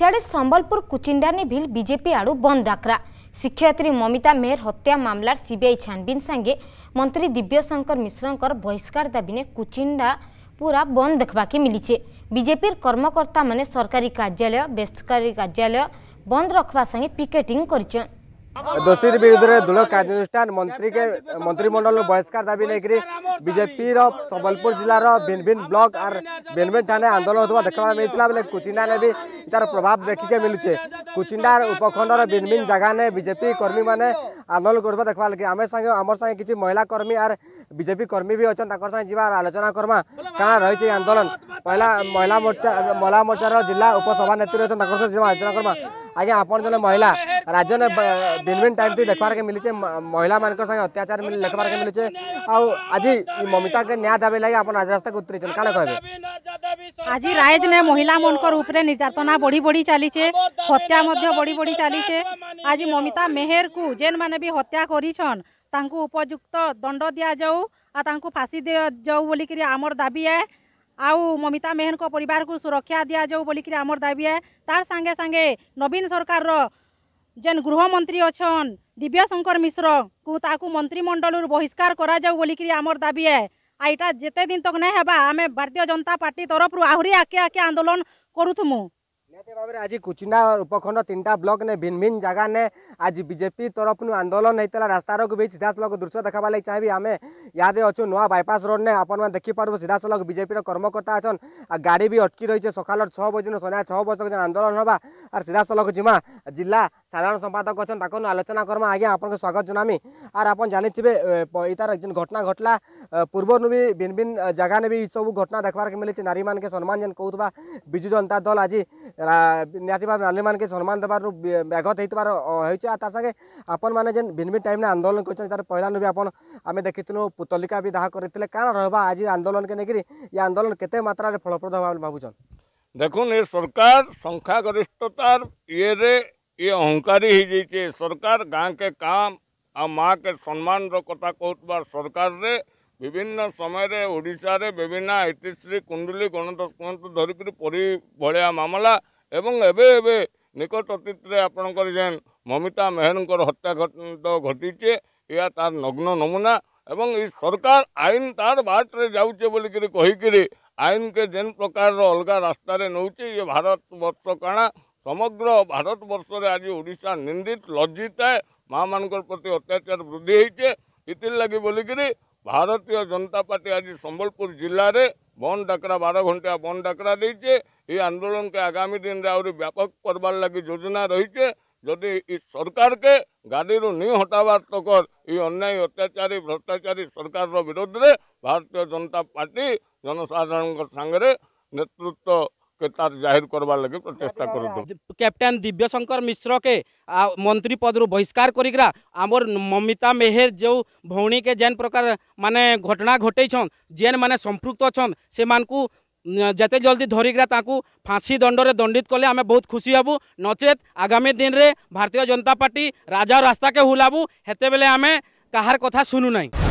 ସିଆଡ଼େ ସମ୍ବଲପୁର କୁଚିଣ୍ଡାନି କୁଚିଣ୍ଡାନିଭିଲ୍ ବିଜେପି ଆଡ଼ୁ ବନ୍ଦ ଡାକରା ଶିକ୍ଷୟିତ୍ରୀ ମମିତା ମେହର ହତ୍ୟା ମାମଲାର ସିବିଆଇ ଛାନ୍ବିନ୍ ସାଙ୍ଗେ ମନ୍ତ୍ରୀ ଦିବ୍ୟଶଙ୍କର ମିଶ୍ରଙ୍କର ବହିଷ୍କାର ଦାବିନେ କୁଚିଣ୍ଡା ପୁରା ବନ୍ଦ ଦେଖବାକେ ମିଲିଛେ ବିଜେପିର କର୍ମକର୍ତ୍ତାମାନେ ସରକାରୀ କାର୍ଯ୍ୟାଳୟ ବେସରକାରୀ କାର୍ଯ୍ୟାଳୟ ବନ୍ଦ ରଖବା ସାଙ୍ଗେ ପିକେଟିଂ କରିଛନ୍ ଦୋଷୀର ବିରୁଦ୍ଧରେ ଦୃଢ଼ କାର୍ଯ୍ୟାନୁଷ୍ଠାନ ମନ୍ତ୍ରୀକେ ମନ୍ତ୍ରିମଣ୍ଡଳରୁ ବହିଷ୍କାର ଦାବି ନେଇକରି ବିଜେପିର ସମ୍ବଲପୁର ଜିଲ୍ଲାର ଭିନ୍ନ ଭିନ୍ନ ବ୍ଲକ ଆର୍ ଭିନ୍ନ ଭିନ୍ନ ଥାନେ ଆନ୍ଦୋଳନ ହେଉଥିବା ଦେଖିବାକୁ ମିଳିଥିଲା ବେଲେ କୋଚିନାରେ ବି ତାର ପ୍ରଭାବ ଦେଖିକେ ମିଳୁଛେ কুচিন্ডার উপখণ্ডর ভিন ভিন জায়গানে বিজেপি কর্মী মানে আন্দোলন করবা দেখবা লাগে আমি সাংে আমার সাংে কিছু মহিলা কর্মী আর বিজেপি কর্মী বি অছেন তাঁর সাংে যা আলোচনা করমা কারণ রয়েছে আন্দোলন মহিলা মহিলা মোর্চা মহিলা মোর্চার জেলা উপসভানেত্রী অছেন তাঁর সাথে যা আলোচনা করমা আজ্ঞা আপন জন মহিলা রাজ্যনে ভিন ভিন টাইম দেখবারকে মিলিছে মহিলা মানক সাংে অত্যাচার দেখবারকে মিলিছে আজ মমিতাকে ন্যায় দাবি লাগে আপনার রাজ রাস্তাকে উত্তরিছেন কেন কহবে আজি রাইজনে মহিলামনকর উপরে নির্যাতনা বড়ি বড়ি চালিছে হত্যা মধ্য বড়ি বড়ি চালিছে আজি মমিতা মেহেরকু যেন মানে বি হত্যা করিছন তাঙ্কু উপযুক্ত দণ্ড দিয়া যাও আর তাঙ্কু ফাঁসি দিয়া যাও বলিকি আমার দাবি এ আউ মমিতা মেহেরক পরিবারকু সুরক্ষা দিয়া যাও বলিকি আমার দাবি এ তার সাঙ্গে সাঙ্গে নবীন সরকারর যেন গৃহমন্ত্রী অছন দিব্যশঙ্কর মিশ্র কু তাকু মন্ত্রিমণ্ডলর বহিষ্কার করা যাও বলিকি আমার দাবি এ आ इटा जिते दिन तक नहीं है आम भारतीय जनता पार्टी तरफ आहरी आके आके आंदोलन करूमु ନିହାତି ଭାବରେ ଆଜି କୁଚିଣ୍ଡା ଉପଖଣ୍ଡ ତିନିଟା ବ୍ଲକରେ ଭିନ୍ନ ଭିନ୍ନ ଜାଗାରେ ଆଜି ବିଜେପି ତରଫରୁ ଆନ୍ଦୋଳନ ହେଇଥିଲା ରାସ୍ତାରକୁ ବି ସିଧାସଳଖ ଦୃଶ୍ୟ ଦେଖବା ଲାଗି ଚାହିଁବି ଆମେ ଇହାଦେ ଅଛୁ ନୂଆ ବାଇପାସ୍ ରୋଡ଼ରେ ଆପଣମାନେ ଦେଖିପାରୁବେ ସିଧାସଳଖ ବିଜେପିର କର୍ମକର୍ତ୍ତା ଅଛନ୍ ଆଉ ଗାଡ଼ି ବି ଅଟକି ରହିଛେ ସକାଳ ଛଅ ବଜେନୁ ସନ୍ଧ୍ୟା ଛଅ ବଜେ ଆନ୍ଦୋଳନ ହେବା ଆର୍ ସିଧାସଳଖ ଯିମା ଜିଲ୍ଲା সাধারণ সম্পাদক অছেন তাকে আলোচনা করমা আজ্ঞা আপনার স্বাগত জনামি আর আপনার জানিথিবে ইতার যেন ঘটনা ঘটলা পূর্বর বি ভিন ভিন জায়গা বি সব ঘটনা দেখবার মিলিছে নারী মানকে সম্মান যেন কৌথা বিজু জনতা দল আজি নিহতি ভাবে নারী মানকে সম্মান দেবার ব্যাঘত হইতার হয়েছে আর তা সঙ্গে আপন মানে যেন ভিন ভিন টাইমে আন্দোলন করছেন তার পহলা বি আপন আমি দেখিলু পুতলিকা বি দাহ করে কারণ রহবা আজ আন্দোলনকে নেই ই আন্দোলন কেতে মাত্রার ফলপ্রদ হওয়া ভাবুছন দেখুন এ সরকার সংখ্যাগরিষ্ঠতার ইয়ে ये ଅହଙ୍କାରୀ ହେଇଯାଇଛି ସରକାର ଗାଁକେ କାମ ଆଉ ମା'କେ ସମ୍ମାନର କଥା କହୁଥିବା ସରକାରରେ ବିଭିନ୍ନ ସମୟରେ ଓଡ଼ିଶାରେ ବିଭିନ୍ନ ଏତିଶ୍ରୀ କୁଣ୍ଡୁଲି ଗଣତନ୍ତ୍ର କୁହନ୍ତୁ ଧରିକରି ପରି ଭଳିଆ ମାମଲା ଏବଂ ଏବେ ଏବେ ନିକଟ ଅତୀତରେ ଆପଣଙ୍କର ଯେନ୍ ମମିତା ମେହେରଙ୍କର ହତ୍ୟା ଘଟିଛେ ଏହା ତାର ନଗ୍ନ ନମୁନା ଏବଂ ଏଇ ସରକାର ଆଇନ ତାର ବାଟରେ ଯାଉଛେ ବୋଲିକିରି କହିକିରି ଆଇନକେ ଯେନ୍ ପ୍ରକାରର ଅଲଗା ରାସ୍ତାରେ ନେଉଛେ ଇଏ ଭାରତ ବର୍ଷ କାଣା ସମଗ୍ର ଭାରତବର୍ଷରେ ଆଜି ଓଡ଼ିଶା ନିନ୍ଦିତ ଲଜ୍ଜିତ ହେ ମାଆମାନଙ୍କର ପ୍ରତି ଅତ୍ୟାଚାର ବୃଦ୍ଧି ହେଇଛେ ଇଥିର୍ ଲାଗି ବୋଲିକିରି ଭାରତୀୟ ଜନତା ପାର୍ଟି ଆଜି ସମ୍ବଲପୁର ଜିଲ୍ଲାରେ ବନ୍ଦ ଡାକରା ବାର ଘଣ୍ଟିଆ ବନ୍ଦ ଡାକରା ଦେଇଛେ এই আন্দোলনকে আগামী দিনে আহরি ব্যাপক করবার লাগি যোজনা রয়েছে যদি এই সরকারকে গাড়ির নি হটাবার তকর এই অন্যায় অত্যাচারী ভ্রষ্টাচারী সরকারের বিরোধে ভারতীয় জনতা পার্টি জনসাধারণ সাংরে নেতৃত্ব के तार जाहिर करवा लगे तो कर कैप्टेन दिव्यशंकर मिश्र के आ, मंत्री पदर बहिष्कार करा आमर ममिता मेहर जो भौणी के जेन प्रकार माने घटना घटेन जेन मैंने संपृक्त अच्छा से मानू जिते जल्दी धरिका दंड दंडरे दंडित कले आम बहुत खुशी हबु नचे आगामी दिन में भारतीय जनता पार्टी राजा रास्ता के हुलाबू हेते बेले आम कहार कथा सुनु ना